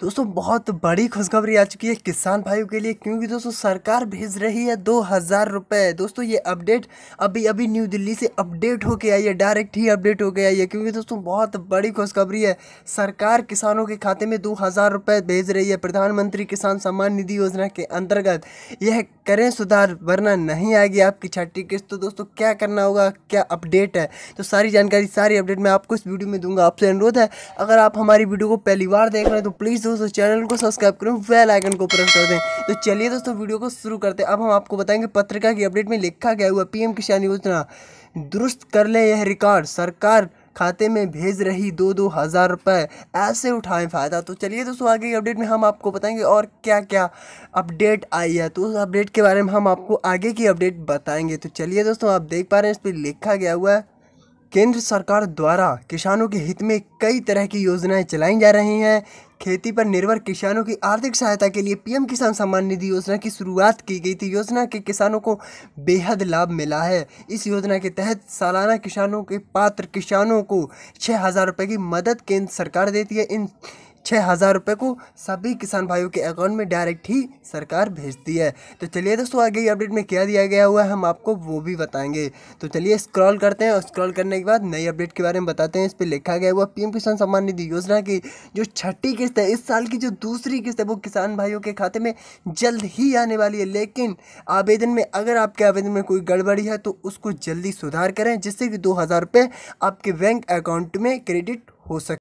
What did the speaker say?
दोस्तों बहुत बड़ी खुशखबरी आ चुकी है किसान भाइयों के लिए क्योंकि दोस्तों सरकार भेज रही है दो हज़ार रुपये दोस्तों ये अपडेट अभी अभी न्यू दिल्ली से अपडेट होके आई है डायरेक्ट ही अपडेट होके आई है क्योंकि दोस्तों बहुत बड़ी खुशखबरी है सरकार किसानों के खाते में दो हज़ार रुपये भेज रही है प्रधानमंत्री किसान सम्मान निधि योजना के अंतर्गत यह करें सुधार वरना नहीं आएगी आपकी छठी किस्त तो दोस्तों क्या करना होगा क्या अपडेट है तो सारी जानकारी सारी अपडेट मैं आपको इस वीडियो में दूंगा आपसे अनुरोध है अगर आप हमारी वीडियो को पहली बार देख रहे हैं तो प्लीज़ दोस्तों चैनल को सब्सक्राइब करें वेल आइकन को प्रेस कर दें तो चलिए दोस्तों वीडियो को शुरू करते हैं अब हम आपको बताएंगे पत्रिका की अपडेट में लिखा गया हुआ पीएम किसान योजना दुरुस्त कर ले यह रिकॉर्ड सरकार खाते में भेज रही दो दो हज़ार रुपये ऐसे उठाएं फ़ायदा तो चलिए दोस्तों आगे की अपडेट में हम आपको बताएंगे और क्या क्या अपडेट आई है तो उस अपडेट के बारे में हम आपको आगे की अपडेट बताएंगे तो चलिए दोस्तों आप देख पा रहे हैं इस पर लिखा गया हुआ है केंद्र सरकार द्वारा किसानों के हित में कई तरह की योजनाएं चलाई जा रही हैं खेती पर निर्भर किसानों की आर्थिक सहायता के लिए पीएम किसान सम्मान निधि योजना की शुरुआत की गई थी योजना के किसानों को बेहद लाभ मिला है इस योजना के तहत सालाना किसानों के पात्र किसानों को छः हज़ार रुपये की मदद केंद्र सरकार देती है इन छः हज़ार रुपये को सभी किसान भाइयों के अकाउंट में डायरेक्ट ही सरकार भेजती है तो चलिए दोस्तों आगे की अपडेट में क्या दिया गया हुआ है हम आपको वो भी बताएंगे तो चलिए स्क्रॉल करते हैं और स्क्रॉल करने के बाद नई अपडेट के बारे में बताते हैं इस पर लिखा गया हुआ पीएम किसान सम्मान निधि योजना की जो छठी किस्त है इस साल की जो दूसरी किस्त है वो किसान भाइयों के खाते में जल्द ही आने वाली है लेकिन आवेदन में अगर आपके आवेदन में कोई गड़बड़ी है तो उसको जल्दी सुधार करें जिससे कि दो हज़ार रुपये आपके बैंक अकाउंट में क्रेडिट हो सके